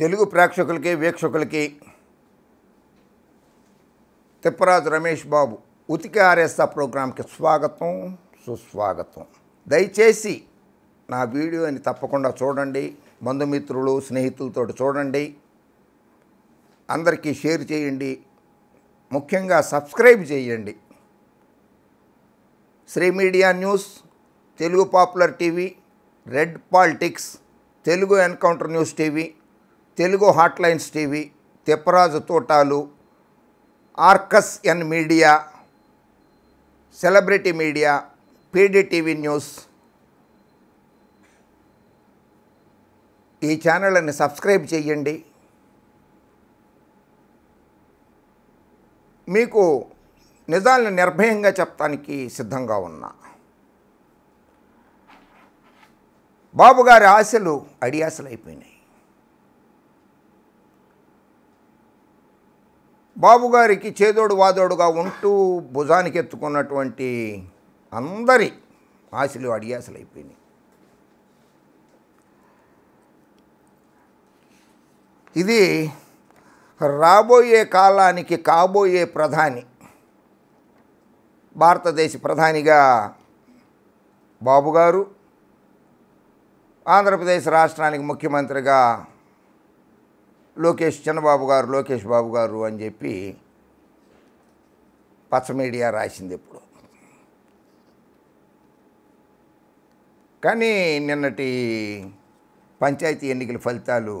తెలుగు ప్రేక్షకులకి వీక్షకులకి తిప్పరాజు రమేష్ బాబు ఉతికి ఆరేస్తా ప్రోగ్రాంకి స్వాగతం సుస్వాగతం దయచేసి నా వీడియోని తప్పకుండా చూడండి బంధుమిత్రులు స్నేహితులతో చూడండి అందరికీ షేర్ చేయండి ముఖ్యంగా సబ్స్క్రైబ్ చేయండి Sri media news Telugu popular TV red politics Telugu encounter news TV Telugu hotlines TV తిప్పరాజు తోటాలు ఆర్కస్ N media celebrity media PDTV news ఈ ఛానళ్ళని సబ్స్క్రైబ్ చేయండి మీకు నిజాలను నిర్భయంగా చెప్పడానికి సిద్ధంగా ఉన్నా బాబుగారి ఆశలు అడియాసలు అయిపోయినాయి బాబుగారికి చేదోడు వాదోడుగా ఉంటూ భుజానికి ఎత్తుకున్నటువంటి అందరి ఆశలు అడియాసలు అయిపోయినాయి ఇది రాబోయే కాలానికి కాబోయే ప్రధాని భారతదేశ ప్రధానిగా బాబుగారు ఆంధ్రప్రదేశ్ రాష్ట్రానికి ముఖ్యమంత్రిగా లోకేష్ చిన్నబాబు గారు లోకేష్ బాబు గారు అని చెప్పి పచ్చ మీడియా రాసింది ఇప్పుడు కానీ నిన్నటి పంచాయతీ ఎన్నికల ఫలితాలు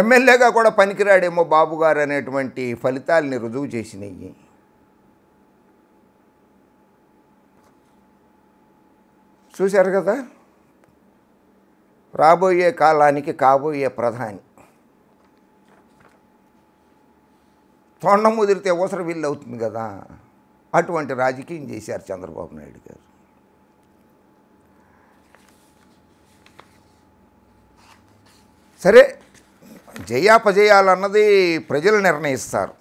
ఎమ్మెల్యేగా కూడా పనికిరాడేమో బాబు గారు అనేటువంటి ఫలితాలని రుజువు చేసినాయి చూశారు కదా రాబోయే కాలానికి కాబోయే ప్రధాని తొండం ముదిరితే అవసరం వీళ్ళు అవుతుంది కదా అటువంటి రాజకీయం చేశారు చంద్రబాబు నాయుడు గారు సరే జయాపజయాలన్నది ప్రజలు నిర్ణయిస్తారు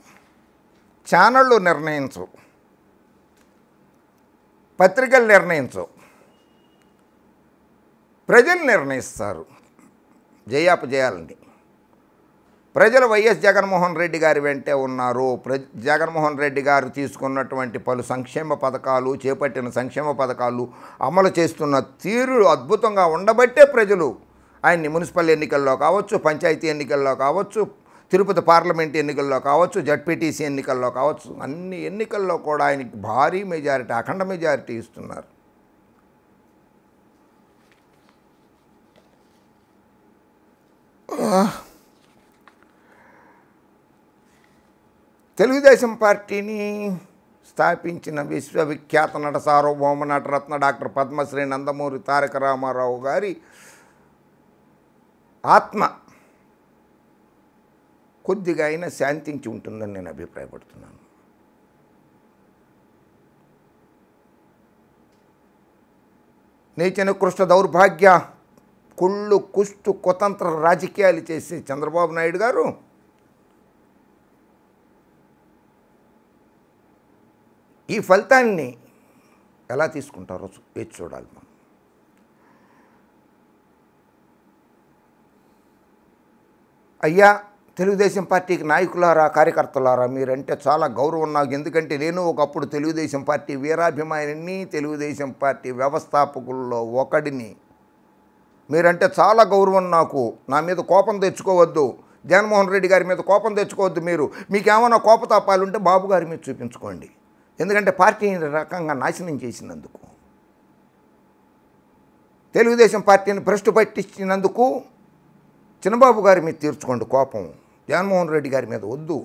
ఛానళ్ళు నిర్ణయించవు పత్రికలు నిర్ణయించవు ప్రజలు నిర్ణయిస్తారు జయాపజయాలని ప్రజలు వైఎస్ జగన్మోహన్ రెడ్డి గారి వెంటే ఉన్నారు ప్ర జగన్మోహన్ రెడ్డి గారు తీసుకున్నటువంటి పలు సంక్షేమ పథకాలు చేపట్టిన సంక్షేమ పథకాలు అమలు చేస్తున్న తీరు అద్భుతంగా ఉండబట్టే ప్రజలు ఆయన్ని మున్సిపల్ ఎన్నికల్లో కావచ్చు పంచాయతీ ఎన్నికల్లో కావచ్చు తిరుపతి పార్లమెంట్ ఎన్నికల్లో కావచ్చు జడ్పీటీసీ ఎన్నికల్లో కావచ్చు అన్ని ఎన్నికల్లో కూడా ఆయనకి భారీ మెజారిటీ అఖండ మెజారిటీ ఇస్తున్నారు తెలుగుదేశం పార్టీని స్థాపించిన విశ్వవిఖ్యాత నట సార్వభౌమ నటరత్న డాక్టర్ పద్మశ్రీ నందమూరి తారక రామారావు గారి ఆత్మ కొద్దిగా అయినా శాంతించి ఉంటుందని నేను అభిప్రాయపడుతున్నాను నేచన కృష్ణ దౌర్భాగ్య కుళ్ళు కుస్తు కుతంత్ర రాజకీయాలు చేసే చంద్రబాబు నాయుడు గారు ఈ ఫలితాన్ని ఎలా తీసుకుంటారో వేచి చూడాలి మనం అయ్యా తెలుగుదేశం పార్టీకి నాయకులారా కార్యకర్తలారా మీరంటే చాలా గౌరవం నాకు ఎందుకంటే నేను ఒకప్పుడు తెలుగుదేశం పార్టీ వీరాభిమానిని తెలుగుదేశం పార్టీ వ్యవస్థాపకుల్లో ఒకడిని మీరంటే చాలా గౌరవం నాకు నా మీద కోపం తెచ్చుకోవద్దు జగన్మోహన్ రెడ్డి గారి మీద కోపం తెచ్చుకోవద్దు మీరు మీకేమైనా కోపతాపాలు ఉంటే బాబు గారి మీద చూపించుకోండి ఎందుకంటే పార్టీని రకంగా నాశనం చేసినందుకు తెలుగుదేశం పార్టీని భ్రష్టు పట్టించినందుకు చిన్నబాబు గారి మీద తీర్చుకోండి కోపం జగన్మోహన్ రెడ్డి గారి మీద వద్దు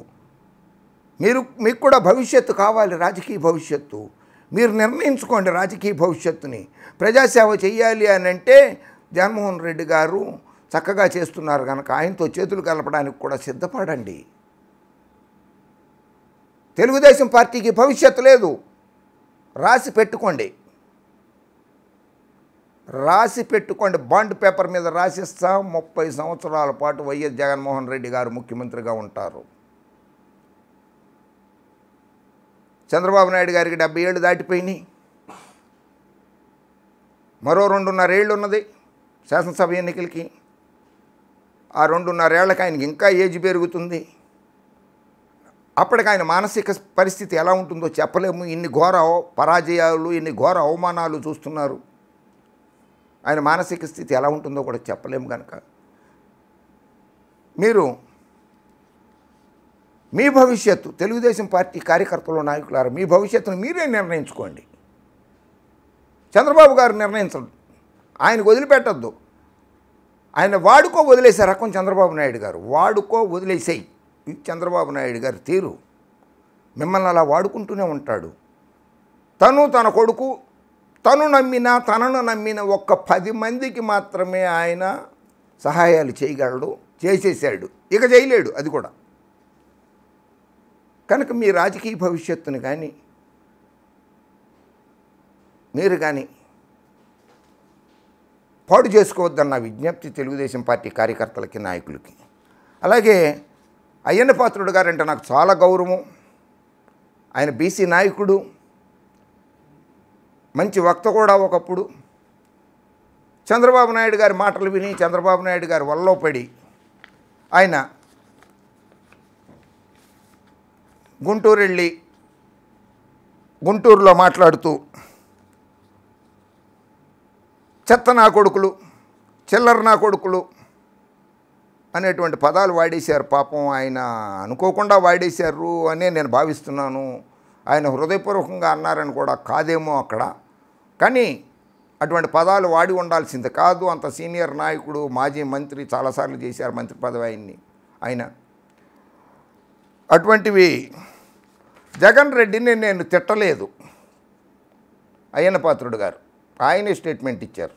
మీరు మీకు కూడా భవిష్యత్తు కావాలి రాజకీయ భవిష్యత్తు మీరు నిర్ణయించుకోండి రాజకీయ భవిష్యత్తుని ప్రజాసేవ చేయాలి అని అంటే జగన్మోహన్ రెడ్డి గారు చక్కగా చేస్తున్నారు కనుక ఆయనతో చేతులు కలపడానికి కూడా సిద్ధపడండి తెలుగుదేశం పార్టీకి భవిష్యత్తు లేదు రాసి పెట్టుకోండి రాసి పెట్టుకోండి బాండ్ పేపర్ మీద రాసిస్తా ముప్పై సంవత్సరాల పాటు వైఎస్ జగన్మోహన్ రెడ్డి గారు ముఖ్యమంత్రిగా ఉంటారు చంద్రబాబు నాయుడు గారికి డెబ్బై ఏళ్ళు దాటిపోయినాయి మరో రెండున్నర ఏళ్ళు ఉన్నది శాసనసభ ఎన్నికలకి ఆ రెండున్నరేళ్లకు ఆయనకి ఇంకా ఏజ్ పెరుగుతుంది అప్పటికి ఆయన మానసిక పరిస్థితి ఎలా ఉంటుందో చెప్పలేము ఇన్ని ఘోర పరాజయాలు ఇన్ని ఘోర అవమానాలు చూస్తున్నారు ఆయన మానసిక స్థితి ఎలా ఉంటుందో కూడా చెప్పలేము కనుక మీరు మీ భవిష్యత్తు తెలుగుదేశం పార్టీ కార్యకర్తలు నాయకులారు మీ భవిష్యత్తును మీరే నిర్ణయించుకోండి చంద్రబాబు గారు నిర్ణయించడం ఆయనకు వదిలిపెట్టద్దు ఆయన వాడుకో వదిలేసే రకం చంద్రబాబు నాయుడు గారు వాడుకో వదిలేసేయి ఇది చంద్రబాబు నాయుడు గారి తీరు మిమ్మల్ని అలా వాడుకుంటూనే ఉంటాడు తను తన కొడుకు తను నమ్మిన తనను నమ్మిన ఒక్క పది మందికి మాత్రమే ఆయన సహాయాలు చేయగలడు చేసేసాడు ఇక చేయలేడు అది కూడా కనుక మీ రాజకీయ భవిష్యత్తుని కానీ మీరు కానీ పాడు చేసుకోవద్దన్న విజ్ఞప్తి తెలుగుదేశం పార్టీ కార్యకర్తలకి నాయకులకి అలాగే అయ్యన్న పాత్రుడు గారంటే నాకు చాలా గౌరవం ఆయన బీసీ నాయకుడు మంచి వక్త కూడా ఒకప్పుడు చంద్రబాబు నాయుడు గారి మాటలు విని చంద్రబాబు నాయుడు గారి వల్ల పడి ఆయన గుంటూరు వెళ్ళి గుంటూరులో మాట్లాడుతూ చెత్త నా కొడుకులు చిల్లర నా కొడుకులు అనేటువంటి పదాలు వాడేశారు పాపం ఆయన అనుకోకుండా వాడేశారు అనే నేను భావిస్తున్నాను ఆయన హృదయపూర్వకంగా అన్నారని కూడా కాదేమో అక్కడ కానీ అటువంటి పదాలు వాడి ఉండాల్సింది కాదు అంత సీనియర్ నాయకుడు మాజీ మంత్రి చాలాసార్లు చేశారు మంత్రి పదవి ఆయన్ని ఆయన అటువంటివి జగన్ రెడ్డిని నేను తిట్టలేదు అయ్యన్న పాత్రుడు గారు ఆయనే స్టేట్మెంట్ ఇచ్చారు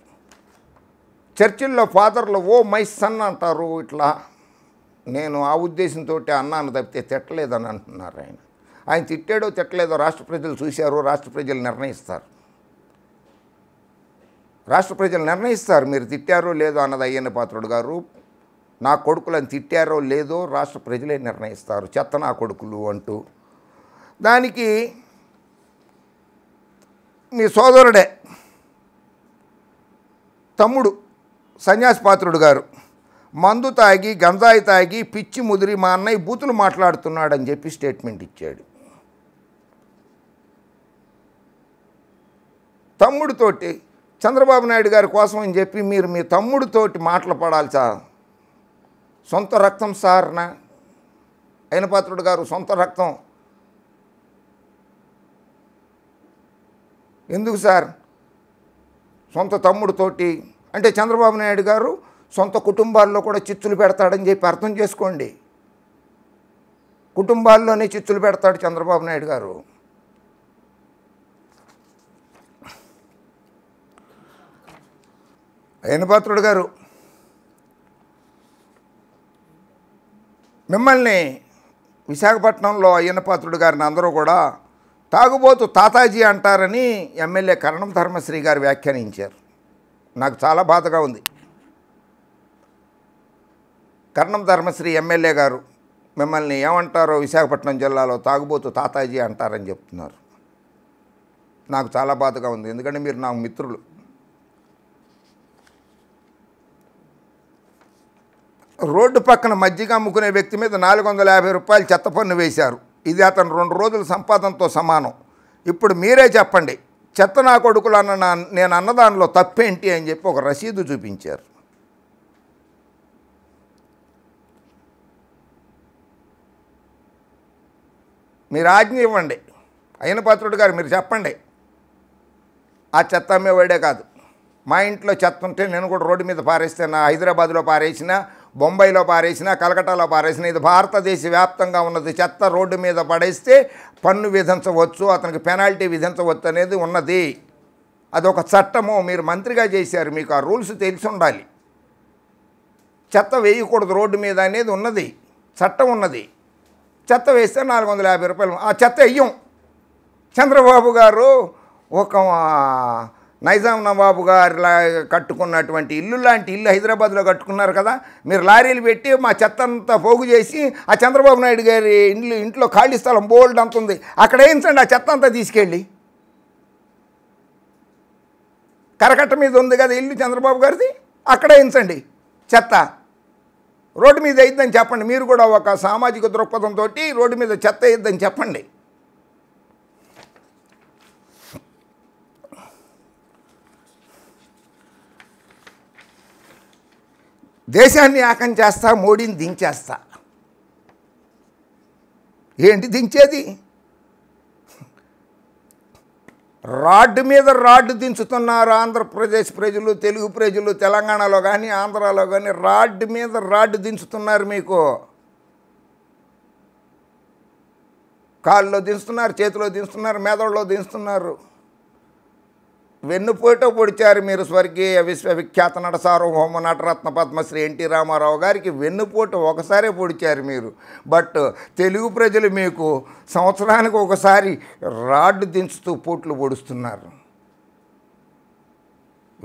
చర్చిల్లో ఫాదర్లు ఓ మై సన్ అంటారు ఇట్లా నేను ఆ ఉద్దేశంతో అన్నాను తప్పితే తిట్టలేదని అంటున్నారు ఆయన ఆయన తిట్టాడో తిట్టలేదో రాష్ట్ర ప్రజలు చూశారు రాష్ట్ర ప్రజలు నిర్ణయిస్తారు రాష్ట్ర ప్రజలు నిర్ణయిస్తారు మీరు తిట్టారో లేదో అన్నది అయ్యన్న పాత్రుడు గారు నా కొడుకులను తిట్టారో లేదో రాష్ట్ర ప్రజలే నిర్ణయిస్తారు చెత్త నా కొడుకులు అంటూ దానికి మీ సోదరుడే తమ్ముడు సన్యాసి పాత్రుడు గారు మందు తాగి గంజాయి తాగి పిచ్చి ముదిరి మా అన్నయ్య బూతులు మాట్లాడుతున్నాడని చెప్పి స్టేట్మెంట్ ఇచ్చాడు తమ్ముడితోటి చంద్రబాబు నాయుడు గారి కోసం అని చెప్పి మీరు మీ తమ్ముడితోటి మాటలు పడాలి సార్ సొంత రక్తం సార్నా అయినపాత్రుడు గారు సొంత రక్తం ఎందుకు సార్ సొంత తమ్ముడితోటి అంటే చంద్రబాబు నాయుడు గారు సొంత కుటుంబాల్లో కూడా చిత్తులు పెడతాడని చెప్పి అర్థం చేసుకోండి కుటుంబాల్లోనే చిత్తులు పెడతాడు చంద్రబాబు నాయుడు గారు అయ్యనపాత్రుడు గారు మిమ్మల్ని విశాఖపట్నంలో అయ్యన్నపాత్రుడు గారిని అందరూ కూడా తాగుబోతు తాతాజీ అంటారని ఎమ్మెల్యే కరణం ధర్మశ్రీ గారు వ్యాఖ్యానించారు నాకు చాలా బాధగా ఉంది కరణం ధర్మశ్రీ ఎమ్మెల్యే గారు మిమ్మల్ని ఏమంటారో విశాఖపట్నం జిల్లాలో తాగుబోతు తాతాజీ అంటారని చెప్తున్నారు నాకు చాలా బాధగా ఉంది ఎందుకంటే మీరు నా మిత్రులు రోడ్డు పక్కన మజ్జిగ అమ్ముకునే వ్యక్తి మీద నాలుగు వందల యాభై రూపాయలు చెత్త పన్ను వేశారు ఇది అతను రెండు రోజుల సంపాదనతో సమానం ఇప్పుడు మీరే చెప్పండి చెత్త నా కొడుకులు అన్న నా నేను అన్నదానిలో తప్పేంటి అని చెప్పి ఒక రసీదు చూపించారు మీరు ఆజ్ఞ ఇవ్వండి అయిన పాత్రుడు గారు మీరు చెప్పండి ఆ చెత్త అమ్మేవాడే కాదు మా ఇంట్లో చెత్త ఉంటే నేను కూడా రోడ్డు మీద పారేస్తే నా హైదరాబాద్లో పారేసినా బొంబాయిలో పారేసినా కలకటాలో పారేసినా ఇది భారతదేశ వ్యాప్తంగా ఉన్నది చెత్త రోడ్డు మీద పడేస్తే పన్ను విధించవచ్చు అతనికి పెనాల్టీ విధించవచ్చు అనేది ఉన్నది అదొక చట్టము మీరు మంత్రిగా చేశారు మీకు ఆ రూల్స్ తెలిసి ఉండాలి చెత్త వేయకూడదు రోడ్డు మీద అనేది ఉన్నది చట్టం ఉన్నది చెత్త వేస్తే నాలుగు వందల యాభై రూపాయలు ఆ చెత్త వెయ్యం చంద్రబాబు గారు ఒక నైజాం నవాబు గారు కట్టుకున్నటువంటి ఇల్లు లాంటి ఇల్లు హైదరాబాద్లో కట్టుకున్నారు కదా మీరు లారీలు పెట్టి మా చెత్త అంతా పోగు చేసి ఆ చంద్రబాబు నాయుడు గారి ఇండ్లు ఇంట్లో ఖాళీ స్థలం బోల్డ్ అంత ఉంది అక్కడ వేయించండి ఆ చెత్త అంతా తీసుకెళ్ళి కరకట్ట మీద ఉంది కదా ఇల్లు చంద్రబాబు గారిది అక్కడ వేయించండి చెత్త రోడ్డు మీద వేయద్దని చెప్పండి మీరు కూడా ఒక సామాజిక దృక్పథంతో రోడ్డు మీద చెత్త వేయద్దని చెప్పండి దేశాన్ని ఆకం చేస్తా మోడీని దించేస్తా ఏంటి దించేది రాడ్ మీద రాడ్ దించుతున్నారు ఆంధ్రప్రదేశ్ ప్రజలు తెలుగు ప్రజలు తెలంగాణలో కానీ ఆంధ్రాలో కానీ రాడ్ మీద రాడ్ దించుతున్నారు మీకు కాళ్ళలో దించుతున్నారు చేతిలో దించుతున్నారు మెదడులో దించుతున్నారు వెన్నుపోటో పొడిచారు మీరు స్వర్గీయ విశ్వవిఖ్యాత నటసార్వభౌమ నటరత్న పద్మశ్రీ ఎన్టీ రామారావు గారికి వెన్నుపోటు ఒకసారే పొడిచారు మీరు బట్ తెలుగు ప్రజలు మీకు సంవత్సరానికి ఒకసారి రాడ్డు దించుతూ పోట్లు పొడుస్తున్నారు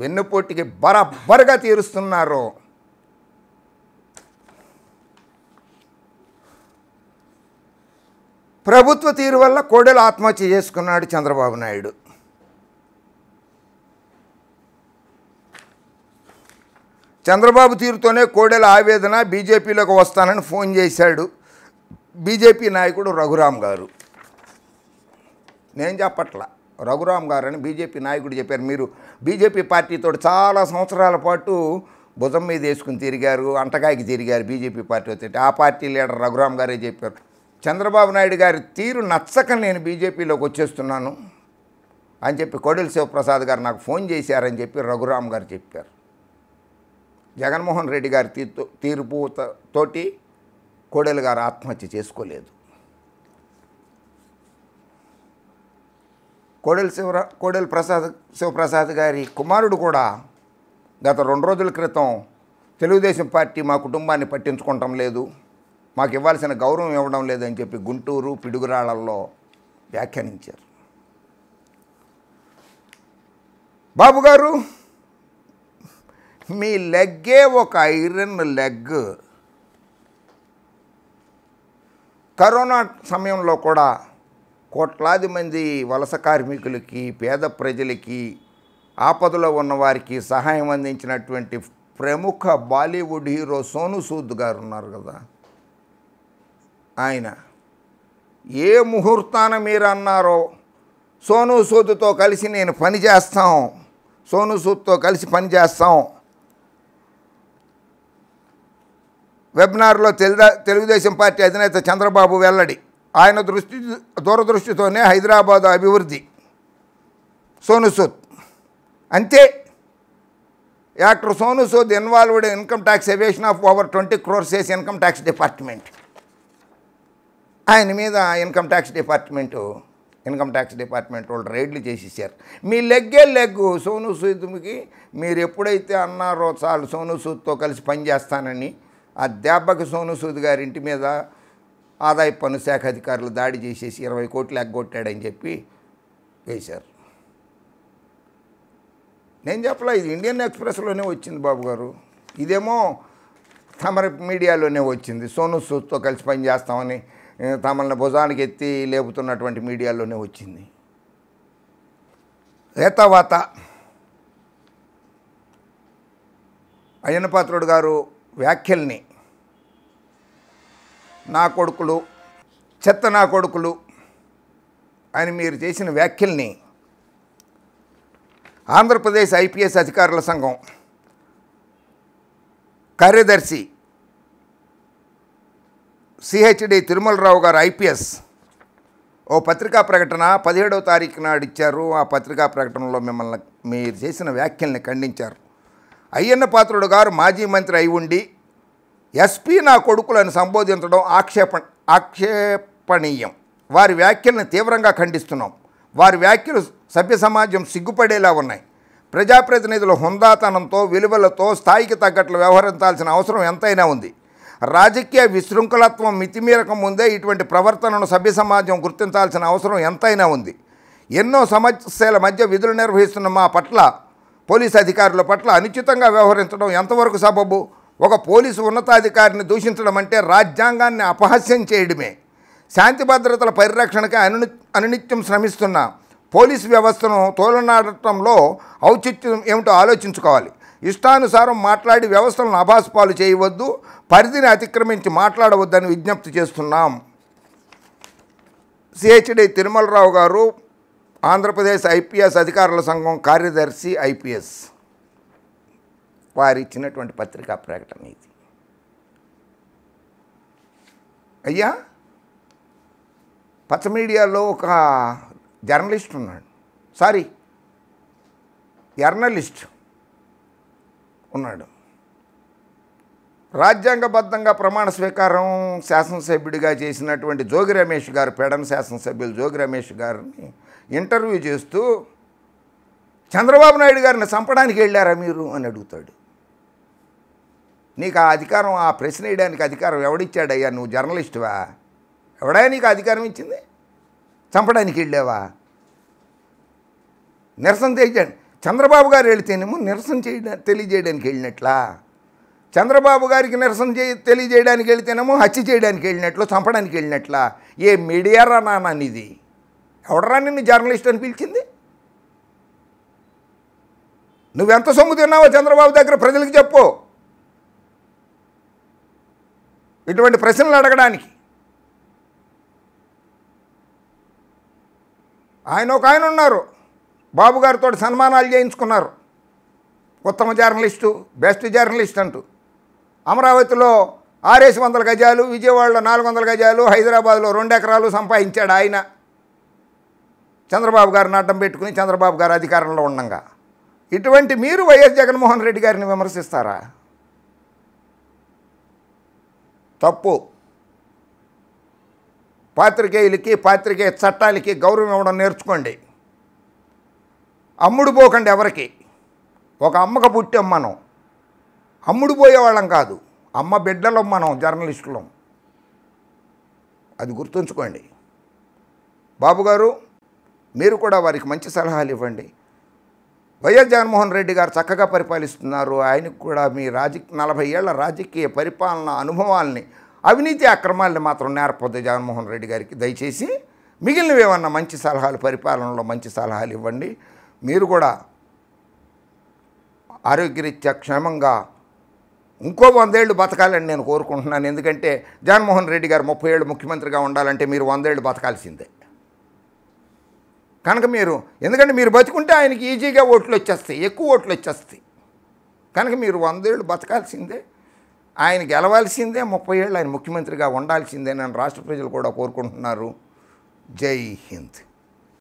వెన్నుపోటుకి బరబ్బరగా తీరుస్తున్నారు ప్రభుత్వ తీరు వల్ల కోడెలు ఆత్మహత్య చేసుకున్నాడు చంద్రబాబు నాయుడు చంద్రబాబు తీరుతోనే కోడెల ఆవేదన బీజేపీలోకి వస్తానని ఫోన్ చేశాడు బీజేపీ నాయకుడు రఘురామ్ గారు నేను చెప్పట్ల రఘురామ్ గారు అని బీజేపీ నాయకుడు చెప్పారు మీరు బీజేపీ పార్టీతో చాలా సంవత్సరాల పాటు భుజం మీద వేసుకుని తిరిగారు అంటకాయకి తిరిగారు బీజేపీ పార్టీ వచ్చి ఆ పార్టీ లీడర్ రఘురామ్ గారే చెప్పారు చంద్రబాబు నాయుడు గారి తీరు నచ్చక నేను బీజేపీలోకి వచ్చేస్తున్నాను అని చెప్పి కోడెల శివప్రసాద్ గారు నాకు ఫోన్ చేశారని చెప్పి రఘురామ్ గారు చెప్పారు జగన్మోహన్ రెడ్డి గారి తీర్పు తోటి కోడెలు గారు ఆత్మహత్య చేసుకోలేదు కోడెల శివర కోడెల ప్రసాద్ శివప్రసాద్ గారి కుమారుడు కూడా గత రెండు రోజుల క్రితం తెలుగుదేశం పార్టీ మా కుటుంబాన్ని పట్టించుకోవటం లేదు మాకు ఇవ్వాల్సిన గౌరవం ఇవ్వడం లేదని చెప్పి గుంటూరు పిడుగురాళ్లలో వ్యాఖ్యానించారు బాబు గారు మీ లెగ్గే ఒక ఐరన్ లెగ్ కరోనా సమయంలో కూడా కోట్లాది మంది వలస కార్మికులకి పేద ప్రజలకి ఆపదలో ఉన్నవారికి సహాయం అందించినటువంటి ప్రముఖ బాలీవుడ్ హీరో సోను సూద్ గారు ఉన్నారు కదా ఆయన ఏ ముహూర్తాన మీరు అన్నారో సోను సూద్తో కలిసి నేను పని చేస్తాం సోను సూద్తో కలిసి పని చేస్తాం వెబినార్లో తెలుగు తెలుగుదేశం పార్టీ అధినేత చంద్రబాబు వెల్లడి ఆయన దృష్టి దూరదృష్టితోనే హైదరాబాదు అభివృద్ధి సోను సూద్ అంతే actor Sonu Sood involved income tax evasion of over twenty crores వేసి ఇన్కమ్ ట్యాక్స్ డిపార్ట్మెంట్ ఆయన మీద income tax department income tax department వాళ్ళు రైడ్లు చేసేసారు మీ లెగ్గే లెగ్గు సోను సూద్కి మీరు ఎప్పుడైతే అన్నారో చాలు సోను సూద్తో కలిసి పనిచేస్తానని ఆ సోను సూద్ గారి ఇంటి మీద ఆదాయ పన్ను శాఖ అధికారులు దాడి చేసేసి ఇరవై కోట్లు ఎగ్గొట్టాడని చెప్పి వేశారు నేను చెప్పలే ఇది ఇండియన్ ఎక్స్ప్రెస్లోనే వచ్చింది బాబు గారు ఇదేమో తమరి మీడియాలోనే వచ్చింది సోను సూద్తో కలిసి పనిచేస్తామని తమల్ని భుజానికి ఎత్తి లేపుతున్నటువంటి మీడియాలోనే వచ్చింది రేతవాత అయ్యన్నపాత్రుడు గారు వ్యాఖ్యల్ని నా కొడుకులు చెత్త నా కొడుకులు అని మీరు చేసిన వ్యాఖ్యల్ని ఆంధ్రప్రదేశ్ ఐపీఎస్ అధికారుల సంఘం కార్యదర్శి సిహెచ్డి తిరుమలరావు గారు ఐపీఎస్ ఓ పత్రికా ప్రకటన పదిహేడవ తారీఖు నాడు ఇచ్చారు ఆ పత్రికా ప్రకటనలో మిమ్మల్ని మీరు చేసిన వ్యాఖ్యల్ని ఖండించారు అయ్యన్న పాత్రుడు గారు మాజీ మంత్రి అయి ఉండి ఎస్పీ నా కొడుకులను సంబోధించడం ఆక్షేప ఆక్షేపణీయం వారి వ్యాఖ్యలను తీవ్రంగా ఖండిస్తున్నాం వారి వ్యాఖ్యలు సభ్య సమాజం సిగ్గుపడేలా ఉన్నాయి ప్రజాప్రతినిధుల హుందాతనంతో విలువలతో స్థాయికి తగ్గట్లు వ్యవహరించాల్సిన అవసరం ఎంతైనా ఉంది రాజకీయ విశృంఖలత్వం మితిమీరక ముందే ఇటువంటి ప్రవర్తనను సభ్య సమాజం గుర్తించాల్సిన అవసరం ఎంతైనా ఉంది ఎన్నో సమస్యల మధ్య విధులు నిర్వహిస్తున్న మా పట్ల పోలీసు అధికారుల పట్ల అనుచితంగా వ్యవహరించడం ఎంతవరకు సబబు ఒక పోలీసు ఉన్నతాధికారిని దూషించడం అంటే రాజ్యాంగాన్ని అపహాస్యం చేయడమే శాంతి భద్రతల పరిరక్షణకి అను అనునిత్యం శ్రమిస్తున్న పోలీసు వ్యవస్థను తోలనాడటంలో ఔచిత్యం ఏమిటో ఆలోచించుకోవాలి ఇష్టానుసారం మాట్లాడి వ్యవస్థలను అభాసుపాలు చేయవద్దు పరిధిని అతిక్రమించి మాట్లాడవద్దని విజ్ఞప్తి చేస్తున్నాం సిహెచ్డి తిరుమలరావు గారు ఆంధ్రప్రదేశ్ ఐపీఎస్ అధికారుల సంఘం కార్యదర్శి ఐపీఎస్ వారిచ్చినటువంటి పత్రికా ప్రకటన ఇది అయ్యా పచ్చ మీడియాలో ఒక జర్నలిస్ట్ ఉన్నాడు సారీ జర్నలిస్ట్ ఉన్నాడు రాజ్యాంగబద్ధంగా ప్రమాణ స్వీకారం శాసనసభ్యుడిగా చేసినటువంటి జోగి రమేష్ గారు పెడన్ శాసనసభ్యులు జోగి రమేష్ గారిని ఇంటర్వ్యూ చేస్తూ చంద్రబాబు నాయుడు గారిని చంపడానికి వెళ్ళారా మీరు అని అడుగుతాడు నీకు ఆ అధికారం ఆ ప్రశ్న వేయడానికి అధికారం ఎవడిచ్చాడయ్యా నువ్వు జర్నలిస్టువా ఎవడా నీకు అధికారం ఇచ్చింది చంపడానికి వెళ్ళావా నిరసన తెలియజేయండి చంద్రబాబు గారు వెళితేనేమో నిరసన చేయడా తెలియజేయడానికి వెళ్ళినట్లా చంద్రబాబు గారికి నిరసన చే తెలియజేయడానికి వెళితేనేమో హత్య చేయడానికి వెళ్ళినట్లు చంపడానికి వెళ్ళినట్లా ఏ మీడియారా నాన్న అనేది ఎవడరా నిన్ను జర్నలిస్ట్ అని పిలిచింది నువ్వెంత సొమ్ము తిన్నావో చంద్రబాబు దగ్గర ప్రజలకు చెప్పు ఇటువంటి ప్రశ్నలు అడగడానికి ఆయన ఒక ఆయన ఉన్నారు బాబుగారితో సన్మానాలు చేయించుకున్నారు ఉత్తమ జర్నలిస్టు బెస్ట్ జర్నలిస్ట్ అంటూ అమరావతిలో ఆరేసి వందల గజాలు విజయవాడలో నాలుగు వందల గజాలు హైదరాబాద్లో రెండు ఎకరాలు సంపాదించాడు ఆయన చంద్రబాబు గారిని అడ్డం పెట్టుకుని చంద్రబాబు గారు అధికారంలో ఉండగా ఇటువంటి మీరు వైఎస్ జగన్మోహన్ రెడ్డి గారిని విమర్శిస్తారా తప్పు పాత్రికేయులకి పాత్రికేయ చట్టాలకి గౌరవం ఇవ్వడం నేర్చుకోండి అమ్ముడు పోకండి ఎవరికి ఒక అమ్మకు పుట్టాం మనం అమ్ముడు పోయేవాళ్ళం కాదు అమ్మ బిడ్డలం మనం జర్నలిస్టులం అది గుర్తుంచుకోండి బాబుగారు మీరు కూడా వారికి మంచి సలహాలు ఇవ్వండి వైఎస్ జగన్మోహన్ రెడ్డి గారు చక్కగా పరిపాలిస్తున్నారు ఆయనకు కూడా మీ రాజ నలభై ఏళ్ల రాజకీయ పరిపాలన అనుభవాల్ని అవినీతి అక్రమాల్ని మాత్రం నేర్పొద్దు జగన్మోహన్ రెడ్డి గారికి దయచేసి మిగిలినవి ఏమన్నా మంచి సలహాలు పరిపాలనలో మంచి సలహాలు ఇవ్వండి మీరు కూడా ఆరోగ్యరీత్యా క్షేమంగా ఇంకో వందేళ్ళు బతకాలని నేను కోరుకుంటున్నాను ఎందుకంటే జగన్మోహన్ రెడ్డి గారు ముప్పై ఏళ్ళు ముఖ్యమంత్రిగా ఉండాలంటే మీరు వందేళ్ళు బతకాల్సిందే కనుక మీరు ఎందుకంటే మీరు బతుకుంటే ఆయనకి ఈజీగా ఓట్లు వచ్చేస్తాయి ఎక్కువ ఓట్లు వచ్చేస్తాయి కనుక మీరు వందేళ్ళు బతకాల్సిందే ఆయన గెలవాల్సిందే ముప్పై ఏళ్ళు ఆయన ముఖ్యమంత్రిగా ఉండాల్సిందే నన్ను రాష్ట్ర ప్రజలు కూడా కోరుకుంటున్నారు జై హింద్